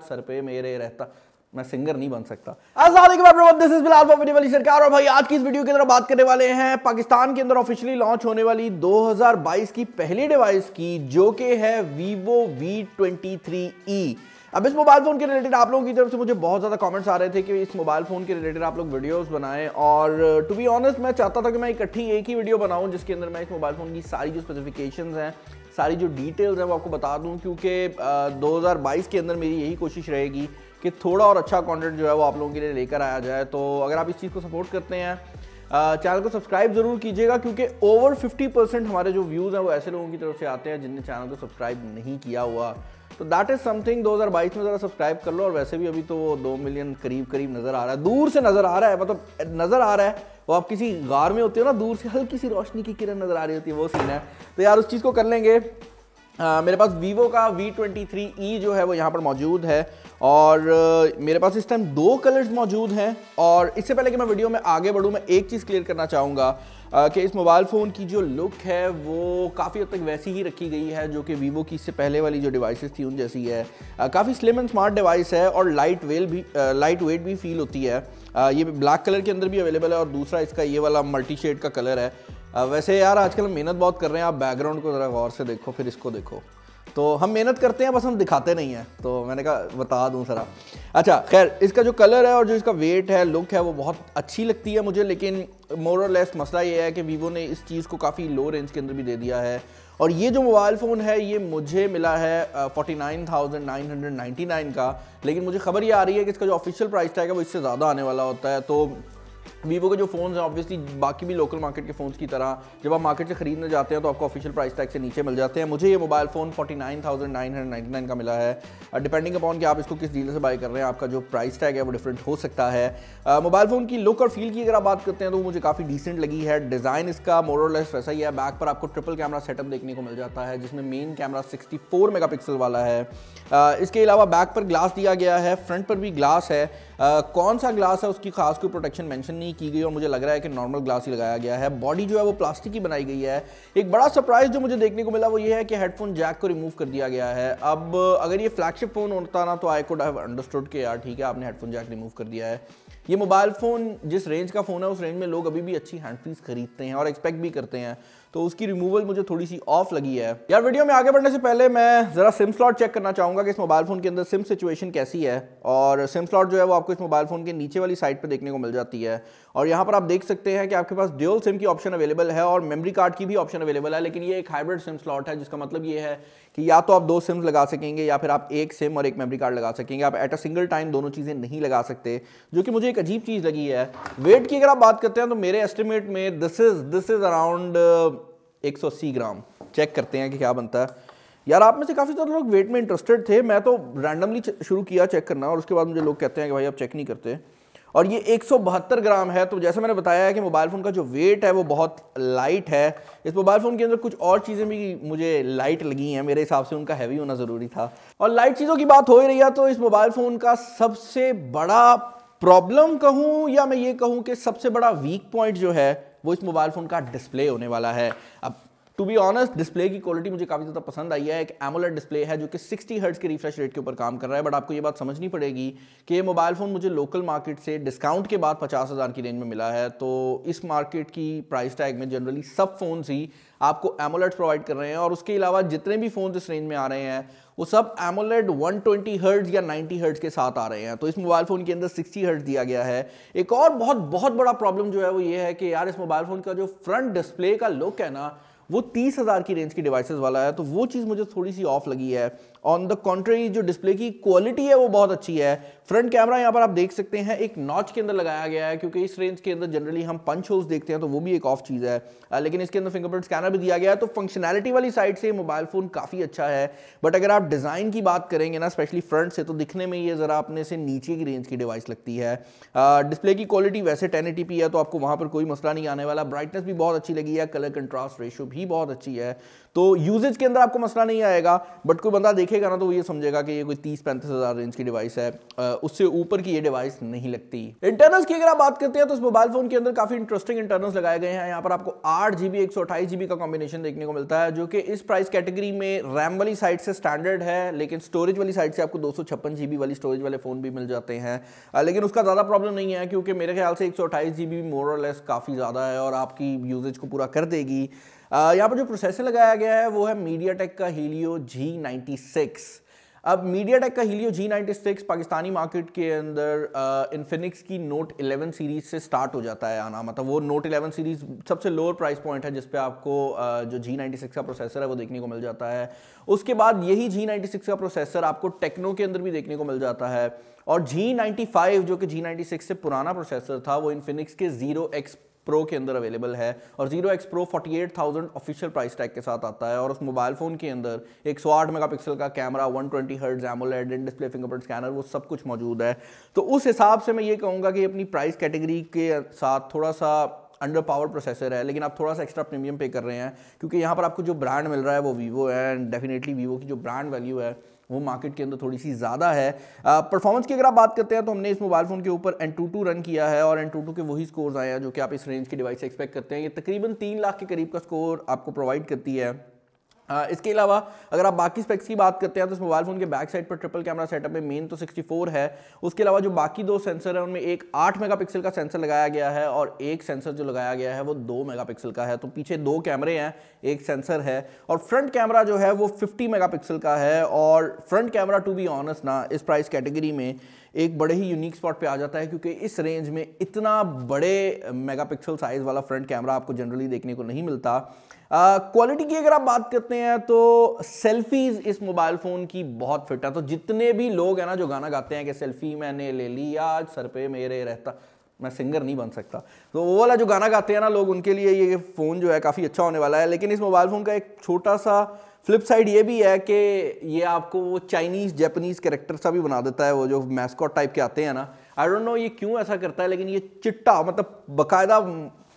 आज सर पे मेरे रहता मैं सिंगर नहीं बन सकता दिस इज बिलाल वाली सरकार और भाई आज की इस वीडियो के अंदर बात करने वाले हैं पाकिस्तान के अंदर ऑफिशियली लॉन्च होने वाली 2022 की पहली डिवाइस की जो कि है वीवो वी ट्वेंटी अब इस मोबाइल फ़ोन के रिलेटेड आप लोगों की तरफ से मुझे बहुत ज़्यादा कमेंट्स आ रहे थे कि इस मोबाइल फ़ोन के रिलेटेड आप लोग वीडियोस बनाएं और टू बी ऑनेस्ट मैं चाहता था कि मैं इकट्ठी एक ही वीडियो बनाऊं जिसके अंदर मैं इस मोबाइल फ़ोन की सारी जो स्पेसिफिकेशन हैं सारी जो डिटेल्स हैं वो आपको बता दूँ क्योंकि दो के अंदर मेरी यही कोशिश रहेगी कि थोड़ा और अच्छा कॉन्टेंट जो है वो आप लोगों के लिए लेकर आया जाए तो अगर आप इस चीज़ को सपोर्ट करते हैं चैनल को सब्सक्राइब ज़रूर कीजिएगा क्योंकि ओवर 50 परसेंट हमारे जो व्यूज़ हैं वो ऐसे लोगों की तरफ से आते हैं जिनने चैनल को सब्सक्राइब नहीं किया हुआ तो दैट इज समथिंग 2022 में जरा सब्सक्राइब कर लो और वैसे भी अभी तो वो दो मिलियन करीब करीब नजर आ रहा है दूर से नजर आ रहा है मतलब नजर आ रहा है वो आप किसी गार में होते हो ना दूर से हल्की सी रोशनी की किरण नजर आ रही होती है वो सीन है तो यार उस चीज़ को कर लेंगे आ, मेरे पास वीवो का वी ट्वेंटी थ्री ई जो है वो यहाँ पर मौजूद है और मेरे पास इस टाइम दो कलर्स मौजूद हैं और इससे पहले कि मैं वीडियो में आगे बढ़ूँ मैं एक चीज़ क्लियर करना चाहूँगा कि इस मोबाइल फ़ोन की जो लुक है वो काफ़ी हद तक वैसी ही रखी गई है जो कि वीवो की इससे पहले वाली जो डिवाइसेस थी उन जैसी है काफ़ी स्लिम एंड स्मार्ट डिवाइस है और लाइट वेल भी लाइट वेट भी फील होती है ये ब्लैक कलर के अंदर भी अवेलेबल है और दूसरा इसका ये वाला मल्टी शेड का कलर है वैसे यार आजकल मेहनत बहुत कर रहे हैं आप बैकग्राउंड को ज़रा गौर से देखो फिर इसको देखो तो हम मेहनत करते हैं बस हम दिखाते नहीं हैं तो मैंने कहा बता दूं सरा अच्छा खैर इसका जो कलर है और जो इसका वेट है लुक है वो बहुत अच्छी लगती है मुझे लेकिन मोर और लेस मसला ये है कि वीवो ने इस चीज़ को काफ़ी लो रेंज के अंदर भी दे दिया है और ये जो मोबाइल फ़ोन है ये मुझे मिला है forty nine thousand nine hundred ninety nine का लेकिन मुझे खबर ये आ रही है कि इसका जो ऑफिशियल प्राइस टैग है वो इससे ज़्यादा आने वाला होता है तो वीवो के जो फ़ोन हैं ऑब्वियसली बाकी भी लोकल मार्केट के फ़ोन्स की तरह जब आप मार्केट से खरीदने जाते हैं तो आपको ऑफिशियल प्राइस टैग से नीचे मिल जाते हैं मुझे ये मोबाइल फ़ोन 49,999 का मिला है डिपेंडिंग uh, अपॉन कि आप इसको किस डीलर से बाय कर रहे हैं आपका जो प्राइस टैग है वो डिफरेंट हो सकता है मोबाइल uh, फ़ोन की लुक और फील की अगर आप बात करते हैं तो मुझे काफ़ी डिसेंट लगी है डिज़ाइन इसका मोरलेस वैसा ही है बैक पर आपको ट्रिपल कैमरा सेटअप देखने को मिल जाता है जिसमें मेन कैमरा सिक्सटी पिक्सल वाला है uh, इसके अलावा बैक पर ग्लास दिया गया है फ्रंट पर भी ग्लास है कौन सा ग्लास है उसकी खास कोई प्रोटेक्शन मैंशन मेंशन नहीं की गई और मुझे लग रहा है कि नॉर्मल ग्लास ही लगाया गया है बॉडी जो है वो प्लास्टिक की बनाई गई है एक बड़ा सरप्राइज जो मुझे देखने को मिला वो ये है कि हेडफोन जैक को रिमूव कर दिया गया है अब अगर ये फ्लैगशिप फ़ोन होता ना तो आई कुड हैव अंडरस्टूड कि यार ठीक है आपने हेडफोन जैक रिमूव कर दिया है ये मोबाइल फ़ोन जिस रेंज का फ़ोन है उस रेंज में लोग अभी भी अच्छी हैंड फ्रीज खरीदते हैं और एक्सपेक्ट भी करते हैं तो उसकी रिमूवल मुझे थोड़ी सी ऑफ लगी है यार वीडियो में आगे बढ़ने से पहले मैं ज़रा सिम स्लॉट चेक करना चाहूँगा कि इस मोबाइल फ़ोन के अंदर सिम सिचुएशन कैसी है और सिम स्लॉट जो है वो आपको इस मोबाइल फ़ोन के नीचे वाली साइड पर देखने को मिल जाती है और यहाँ पर आप देख सकते हैं कि आपके पास ड्यूल सिम की ऑप्शन अवेलेबल है और मेमरी कार्ड की भी ऑप्शन अवेलेबल है लेकिन ये एक हाइब्रिड सिम स्लॉट है जिसका मतलब ये है कि या तो आप दो सिम्स लगा सकेंगे या फिर आप एक सिम और एक मेमरी कार्ड लगा सकेंगे आप एट अ सिंगल टाइम दोनों चीज़ें नहीं लगा सकते जो कि मुझे एक अजीब चीज़ लगी है वेट की अगर आप बात करते हैं तो मेरे एस्टिमेट में this is this is around 180 gram check करते हैं कि क्या बनता है यार आप में से काफ़ी सारे लोग वेट में इंटरेस्टेड थे मैं तो रैंडमली शुरू किया चेक करना और उसके बाद मुझे लोग कहते हैं कि भाई आप चेक नहीं करते और ये बहत्तर ग्राम है तो जैसे मैंने बताया है कि मोबाइल फ़ोन का जो वेट है वो बहुत लाइट है इस मोबाइल फ़ोन के अंदर कुछ और चीज़ें भी मुझे लाइट लगी हैं मेरे हिसाब से उनका हैवी होना ज़रूरी था और लाइट चीज़ों की बात हो ही रही है तो इस मोबाइल फ़ोन का सबसे बड़ा प्रॉब्लम कहूँ या मैं ये कहूँ कि सबसे बड़ा वीक पॉइंट जो है वो इस मोबाइल फ़ोन का डिस्प्ले होने वाला है अब टू बी ऑनस्ट डिस्प्ले की क्वालिटी मुझे काफ़ी ज़्यादा पसंद आई है एक एमोलेट डिस्प्ले है जो कि 60 हर्ट्स के रिफ्रेश रेट के ऊपर काम कर रहा है बट आपको ये बात समझनी पड़ेगी कि ये मोबाइल फ़ोन मुझे लोकल मार्केट से डिस्काउंट के बाद पचास हज़ार की रेंज में मिला है तो इस मार्केट की प्राइस टैग में जनरली सब फ़ोन्स ही आपको एमोलेट प्रोवाइड कर रहे हैं और उसके अलावा जितने भी फ़ोन इस रेंज में आ रहे हैं वो सब एमोलेट 120 ट्वेंटी या 90 हर्ट्स के साथ आ रहे हैं तो इस मोबाइल फ़ोन के अंदर 60 हर्ट्स दिया गया है एक और बहुत बहुत बड़ा प्रॉब्लम जो है वो ये है कि यार इस मोबाइल फ़ोन का जो फ्रंट डिस्प्ले का लुक है ना वो तीस हज़ार की रेंज की डिवाइसेस वाला है तो वो चीज़ मुझे थोड़ी सी ऑफ लगी है ऑन द कॉन्ट्री जो डिस्प्ले की क्वालिटी है वो बहुत अच्छी है फ्रंट कैमरा यहाँ पर आप देख सकते हैं एक नॉच के अंदर लगाया गया है क्योंकि इस रेंज के अंदर जनरली हम पंच होल्स देखते हैं तो वो भी एक ऑफ चीज़ है लेकिन इसके अंदर फिंगरप्रिंट स्कैनर भी दिया गया है तो फंक्शनैलिटी वाली साइड से मोबाइल फ़ोन काफ़ी अच्छा है बट अगर आप डिज़ाइन की बात करेंगे ना स्पेशली फ्रंट से तो दिखने में ये ज़रा अपने से नीचे की रेंज की डिवाइस लगती है डिस्प्ले की क्वालिटी वैसे टेन है तो आपको वहाँ पर कोई मसला नहीं आने वाला ब्राइटनेस भी बहुत अच्छी लगी है कलर कंट्रास्ट रेशो भी बहुत अच्छी है तो यूजेज के अंदर आपको मसला नहीं आएगा बट कोई बंदा देखेगा ना तो ये समझेगा कि ये कोई तीस पैंतीस हज़ार रेंज की डिवाइस है उससे ऊपर की ये डिवाइस नहीं लगती इंटरनल्स की अगर आप बात करते हैं तो इस मोबाइल फोन के अंदर काफ़ी इंटरेस्टिंग इंटरनल्स लगाए गए हैं यहाँ पर आपको आठ जी बी का कॉम्बिनेशन देखने को मिलता है जो कि इस प्राइस कैटेगरी में रैम वाली साइड से स्टैंडर्ड है लेकिन स्टोरेज वाली साइड से आपको दो वाली स्टोरेज वाले फ़ोन भी मिल जाते हैं लेकिन उसका ज़्यादा प्रॉब्लम नहीं है क्योंकि मेरे ख्याल से एक सौ जीबी मोरलेस काफ़ी ज़्यादा है और आपकी यूजेज को पूरा कर देगी यहाँ पर जो प्रोसेसर लगाया गया है वो है मीडिया टेक का हीलियो जी नाइन्टी अब टेक का Helio G ninety Pakistani market के अंदर इन्फिनिक्स की नोट 11 सीरीज से स्टार्ट हो जाता है आना मतलब वो नोट 11 सीरीज सबसे लोअर प्राइस पॉइंट है जिसपे आपको आ, जो जी नाइन्टी का प्रोसेसर है वो देखने को मिल जाता है उसके बाद यही जी नाइन्टी का प्रोसेसर आपको टेक्नो के अंदर भी देखने को मिल जाता है और जी नाइन्टी जो कि जी नाइन्टी से पुराना प्रोसेसर था वो इन्फिनिक्स के जीरो एक्स प्रो के अंदर अवेलेबल है और Zero X Pro forty eight thousand official price tag के साथ आता है और उस मोबाइल फ़ोन के अंदर एक सौ आठ मेगा पिक्सल का camera one twenty hertz AMOLED and display fingerprint scanner वो सब कुछ मौजूद है तो उस हिसाब से मैं ये कहूँगा कि अपनी प्राइस कैटेगरी के साथ थोड़ा सा अंडर पावर प्रोसेसर है लेकिन आप थोड़ा सा एक्स्ट्रा प्रीमियम पे कर रहे हैं क्योंकि यहाँ पर आपको जो ब्रांड मिल रहा है वो वीवो है एंड डेफिनेटली वीवो की जो ब्रांड वैल्यू है वो मार्केट के अंदर थोड़ी सी ज़्यादा है परफॉर्मेंस की अगर आप बात करते हैं तो हमने इस मोबाइल फ़ोन के ऊपर एन टू टू रन किया है और एन टू टू के वही स्कोर्स आए हैं जो कि आप इस रेंज के डिवाइस से एक्सपेक्ट करते हैं ये तकरीबन तीन लाख के करीब का स्कोर आपको प्रोवाइड करती है हाँ, इसके अलावा अगर आप बाकी स्पेक्स की बात करते हैं तो इस मोबाइल फ़ोन के बैक साइड पर ट्रिपल कैमरा सेटअप में मेन तो 64 है उसके अलावा जो बाकी दो सेंसर है उनमें एक 8 मेगापिक्सल का सेंसर लगाया गया है और एक सेंसर जो लगाया गया है वो 2 मेगापिक्सल का है तो पीछे दो कैमरे हैं एक सेंसर है और फ्रंट कैमरा जो है वो फिफ्टी मेगा का है और front camera to be honest ना इस प्राइस कैटेगरी में एक बड़े ही यूनिक स्पॉट पे आ जाता है क्योंकि इस रेंज में इतना बड़े मेगापिक्सल साइज़ वाला फ्रंट कैमरा आपको जनरली देखने को नहीं मिलता क्वालिटी की अगर आप बात करते हैं तो सेल्फीज़ इस मोबाइल फ़ोन की बहुत फिट है तो जितने भी लोग हैं ना जो गाना गाते हैं कि सेल्फी मैंने ले ली आज सर पे मेरे रहता मैं सिंगर नहीं बन सकता तो वो वाला जो गाना गाते हैं ना लोग उनके लिए ये फ़ोन जो है काफ़ी अच्छा होने वाला है लेकिन इस मोबाइल फ़ोन का एक छोटा सा फ्लिप साइड ये भी है कि ये आपको वो चाइनीज़ जैपनीज़ करेक्टर सा भी बना देता है वो जो मैस्कॉट टाइप के आते हैं ना आई डोंट नो ये क्यों ऐसा करता है लेकिन ये चिट्टा मतलब बाकायदा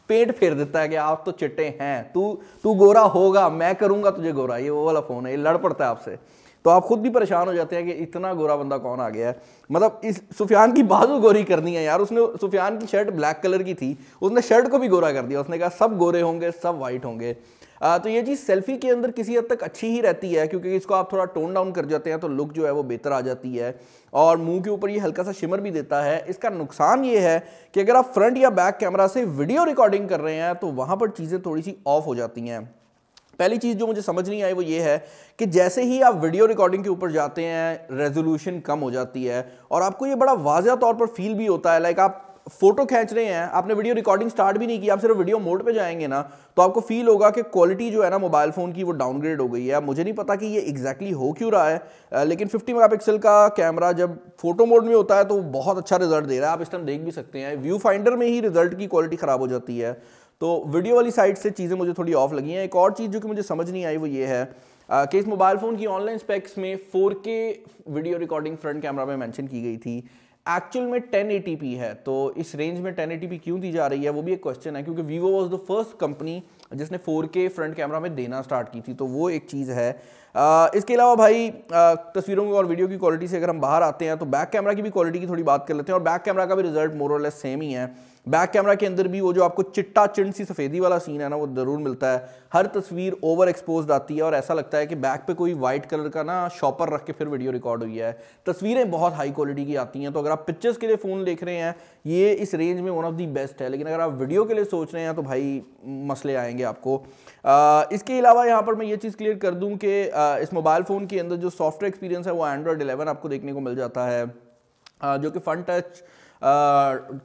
पेंट फेर देता है कि आप तो चिट्टे हैं तू तू गोरा होगा मैं करूँगा तुझे गोरा ये वो वाला फ़ोन है ये लड़ पड़ता है आपसे तो आप खुद भी परेशान हो जाते हैं कि इतना गोरा बंदा कौन आ गया है मतलब इस सुफियान की बाजू गोरी करनी है यार उसने सुफियान की शर्ट ब्लैक कलर की थी उसने शर्ट को भी गोरा कर दिया उसने कहा सब गोरे होंगे सब वाइट होंगे आ, तो ये चीज़ सेल्फी के अंदर किसी हद तक अच्छी ही रहती है क्योंकि इसको आप थोड़ा टोन डाउन कर जाते हैं तो लुक जो है वो बेहतर आ जाती है और मुंह के ऊपर ये हल्का सा शिमर भी देता है इसका नुकसान ये है कि अगर आप फ्रंट या बैक कैमरा से वीडियो रिकॉर्डिंग कर रहे हैं तो वहाँ पर चीज़ें थोड़ी सी ऑफ हो जाती हैं पहली चीज़ जो मुझे समझ नहीं आई वो ये है कि जैसे ही आप वीडियो रिकॉर्डिंग के ऊपर जाते हैं रेजोल्यूशन कम हो जाती है और आपको ये बड़ा वाजह तौर पर फील भी होता है लाइक आप फोटो खींच रहे हैं आपने वीडियो रिकॉर्डिंग स्टार्ट भी नहीं की आप सिर्फ वीडियो मोड पे जाएंगे ना तो आपको फील होगा कि क्वालिटी जो है ना मोबाइल फ़ोन की वो डाउनग्रेड हो गई है मुझे नहीं पता कि ये एग्जैक्टली exactly हो क्यों रहा है लेकिन 50 मेगापिक्सल का कैमरा जब फोटो मोड में होता है तो बहुत अच्छा रिजल्ट दे रहा है आप इस टाइम देख भी सकते हैं व्यू फाइंडर में ही रिजल्ट की क्वालिटी ख़राब हो जाती है तो वीडियो वाली साइड से चीज़ें मुझे थोड़ी ऑफ लगी हैं एक और चीज़ जो कि मुझे समझ नहीं आई वो ये है कि इस मोबाइल फ़ोन की ऑनलाइन स्पेक्स में 4K video recording front camera में मेंशन की गई थी एक्चुअल में टेन है तो इस रेंज में टेन क्यों दी जा रही है वो भी एक क्वेश्चन है क्योंकि Vivo was the first company जिसने 4K फ्रंट कैमरा में देना स्टार्ट की थी तो वो एक चीज़ है आ, इसके अलावा भाई आ, तस्वीरों और वीडियो की क्वालिटी से अगर हम बाहर आते हैं तो बैक कैमरा की भी क्वालिटी की थोड़ी बात कर लेते हैं और बैक कैमरा का भी रिजल्ट मोर और लेस सेम ही है बैक कैमरा के अंदर भी वो जो आपको चिट्टा चिंट सी सफ़ेदी वाला सीन है ना वो ज़रूर मिलता है हर तस्वीर ओवर एक्सपोज आती है और ऐसा लगता है कि बैक पे कोई व्हाइट कलर का ना शॉपर रख के फिर वीडियो रिकॉर्ड हुई है तस्वीरें बहुत हाई क्वालिटी की आती हैं तो अगर आप पिक्चर्स के लिए फ़ोन देख रहे हैं ये इस रेंज में वन ऑफ दी बेस्ट है लेकिन अगर आप वीडियो के लिए सोच रहे हैं तो भाई मसले आएंगे आएंगे आपको आ, इसके अलावा यहाँ पर मैं ये चीज़ क्लियर कर दूँ कि इस मोबाइल फ़ोन के अंदर जो सॉफ्टवेयर एक्सपीरियंस है वो एंड्रॉयड एलेवन आपको देखने को मिल जाता है आ, जो कि फन टच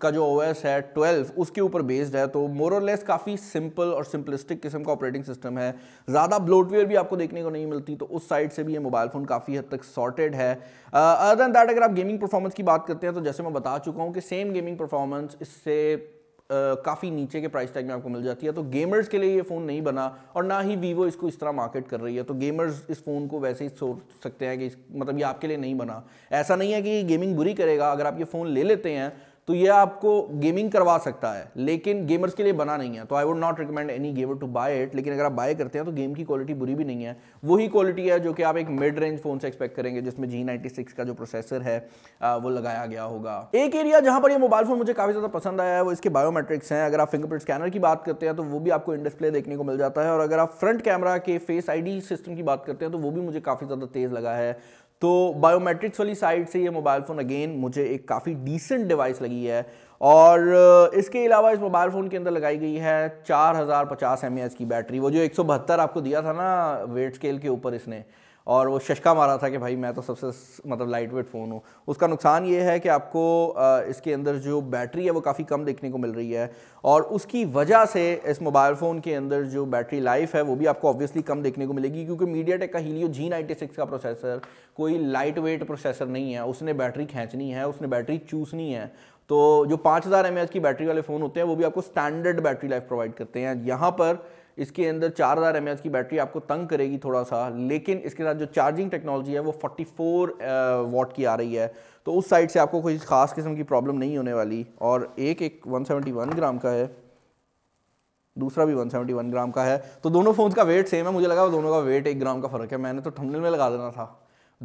का जो ओ है 12 उसके ऊपर बेस्ड है तो मोर और लेस काफ़ी सिंपल और सिंपलिस्टिक किस्म का ऑपरेटिंग सिस्टम है ज़्यादा ब्लोटवेयर भी आपको देखने को नहीं मिलती तो उस साइड से भी ये मोबाइल फ़ोन काफ़ी हद तक सॉर्टेड है अदर दैट अगर आप गेमिंग परफॉर्मेंस की बात करते हैं तो जैसे मैं बता चुका हूँ कि सेम गेमिंग परफॉर्मेंस इससे काफ़ी नीचे के प्राइस टैग में आपको मिल जाती है तो गेमर्स के लिए ये फ़ोन नहीं बना और ना ही वीवो इसको इस तरह मार्केट कर रही है तो गेमर्स इस फ़ोन को वैसे ही सोच सकते हैं कि मतलब ये आपके लिए नहीं बना ऐसा नहीं है कि गेमिंग बुरी करेगा अगर आप ये फ़ोन ले लेते हैं तो ये आपको गेमिंग करवा सकता है लेकिन गेमर्स के लिए बना नहीं है तो I would not recommend any gamer to buy it लेकिन अगर आप बाय करते हैं तो गेम की क्वालिटी बुरी भी नहीं है वही क्वालिटी है जो कि आप एक मिड रेंज फोन से एक्सपेक्ट करेंगे जिसमें जी सिक्स का जो प्रोसेसर है वो लगाया गया होगा एक एरिया जहां पर यह मोबाइल फोन मुझे काफी ज्यादा पसंद आया है वो इसके बायोमेट्रिक्स हैं अगर आप फिंगरप्रिंट स्कैनर की बात करते हैं तो वो भी आपको इन डिस्प्ले देखने को मिल जाता है और अगर आप फ्रंट कैमरा के फेस आई सिस्टम की बात करते हैं तो वो भी मुझे काफी ज्यादा तेज लगा है तो बायोमेट्रिक्स वाली साइड से ये मोबाइल फ़ोन अगेन मुझे एक काफ़ी डिसेंट डिवाइस लगी है और इसके अलावा इस मोबाइल फ़ोन के अंदर लगाई गई है चार हज़ार पचास एम की बैटरी वो जो एक आपको दिया था ना वेट स्केल के ऊपर इसने और वो शशका मारा था कि भाई मैं तो सबसे मतलब लाइट वेट फ़ोन हूँ उसका नुकसान ये है कि आपको इसके अंदर जो बैटरी है वो काफ़ी कम देखने को मिल रही है और उसकी वजह से इस मोबाइल फ़ोन के अंदर जो बैटरी लाइफ है वो भी आपको ऑब्वियसली कम देखने को मिलेगी क्योंकि मीडिया टेक का हीलियो जी नाइन्टी सिक्स का प्रोसेसर कोई लाइट वेट प्रोसेसर नहीं है उसने बैटरी खींचनी है उसने बैटरी चूसनी है तो जो पाँच हज़ार एम की बैटरी वाले फ़ोन होते हैं वो भी आपको स्टैंडर्ड बैटरी लाइफ प्रोवाइड करते हैं यहाँ पर इसके अंदर चार हज़ार एम की बैटरी आपको तंग करेगी थोड़ा सा लेकिन इसके साथ जो चार्जिंग टेक्नोलॉजी है वो 44 वॉट uh, की आ रही है तो उस साइड से आपको कोई ख़ास किस्म की प्रॉब्लम नहीं होने वाली और एक एक 171 ग्राम का है दूसरा भी 171 ग्राम का है तो दोनों फ़ोन का वेट सेम है मुझे लगा दोनों का वेट एक ग्राम का फ़र्क है मैंने तो ठंडल में लगा देना था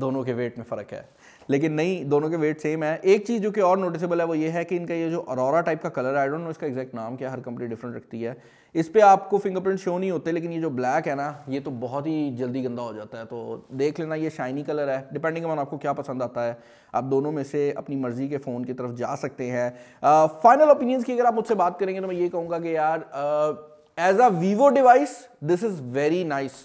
दोनों के वेट में फ़र्क है लेकिन नहीं दोनों के वेट सेम है एक चीज़ जो कि और नोटिसेबल है वो ये है कि इनका ये जो अरोरा टाइप का कलर आई डोंट नो इसका एग्जैक्ट नाम क्या हर कंपनी डिफरेंट रखती है इस पर आपको फिंगरप्रिंट शो नहीं होते लेकिन ये जो ब्लैक है ना ये तो बहुत ही जल्दी गंदा हो जाता है तो देख लेना ये शाइनी कलर है डिपेंडिंग ऑन आपको क्या पसंद आता है आप दोनों में से अपनी मर्जी के फ़ोन की तरफ जा सकते हैं फाइनल ओपिनियंस की अगर आप मुझसे बात करेंगे तो मैं ये कहूँगा कि यार as a Vivo device this is very nice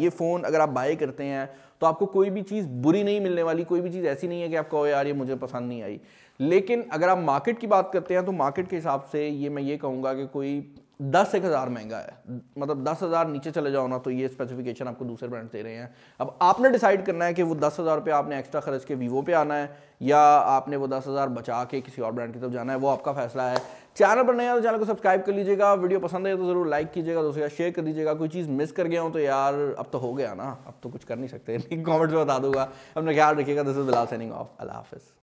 ये फ़ोन अगर आप बाय करते हैं तो आपको कोई भी चीज़ बुरी नहीं मिलने वाली कोई भी चीज़ ऐसी नहीं है कि आपको यार ये मुझे पसंद नहीं आई लेकिन अगर आप मार्केट की बात करते हैं तो मार्केट के हिसाब से ये मैं ये कहूंगा कि कोई दस एक हज़ार महंगा है मतलब दस हज़ार नीचे चले जाओ ना तो ये स्पेसिफिकेशन आपको दूसरे ब्रांड दे रहे हैं अब आपने डिसाइड करना है कि वो दस हज़ार रुपये आपने एक्स्ट्रा खर्च के वीवो पे आना है या आपने वो दस हज़ार बचा के किसी और ब्रांड की तरफ जाना है वो आपका फैसला है चैनल पर नया तो चैनल को सब्सक्राइब कर लीजिएगा वीडियो पसंद आए तो ज़रूर लाइक कीजिएगा दोस्तों शेयर कर दीजिएगा कोई चीज़ मिस कर गया हो तो यार अब तो हो गया ना अब तो कुछ कर नहीं सकते कॉमेंट्स में बता दूंगा अपना ख्याल रखिएगा this is Bilal signing off अल्लाह हाफिज़